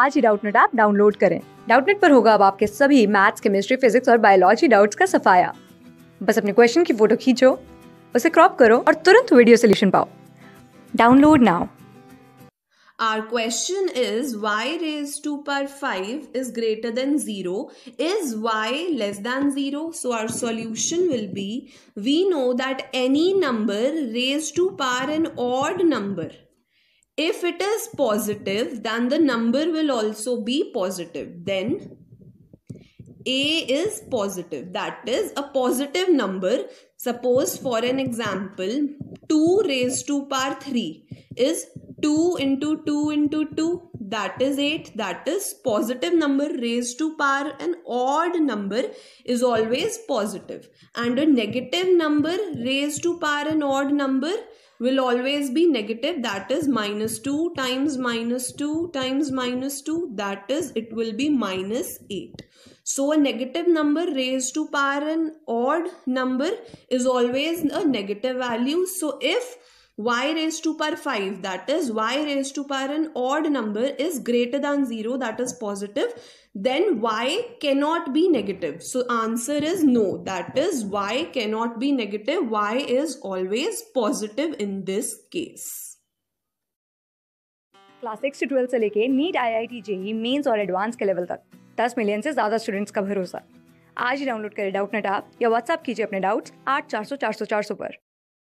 आज ही Doubtnut app download करें डाउटनेट पर होगा अब आपके सभी मैथ्स केमिस्ट्री फिजिक्स और बायोलॉजी डाउट्स का सफाया बस अपने क्वेश्चन की फोटो खींचो उसे क्रॉप करो और तुरंत वीडियो सोल्यूशन पाओ download now Our question is y raised to power 5 is greater than 0. Is y less than 0? So our solution will be we know that any number raised to power an odd number If it is positive, then the number will also be positive. Then a is positive, that is a positive number. Suppose, for an example, 2 raised to power 3 is 2 into 2 into 2, that is 8, that is positive number raised to power an odd number is always positive, and a negative number raised to power an odd number will always be negative that is minus 2 times minus 2 times minus 2 that is it will be minus 8. So a negative number raised to power an odd number is always a negative value. So if y raised to power 5 that is y raised to power an odd number is greater than 0 that is positive then y cannot be negative so answer is no that is y cannot be negative y is always positive in this case class six से twelfth से लेके NEET I I T JEE mains और advance के level तक दस million से ज़्यादा students का भरोसा आज ही डाउनलोड करें डाउट नेट आप या व्हाट्सअप कीजिए अपने डाउट्स आठ चार सौ चार सौ चार सौ पर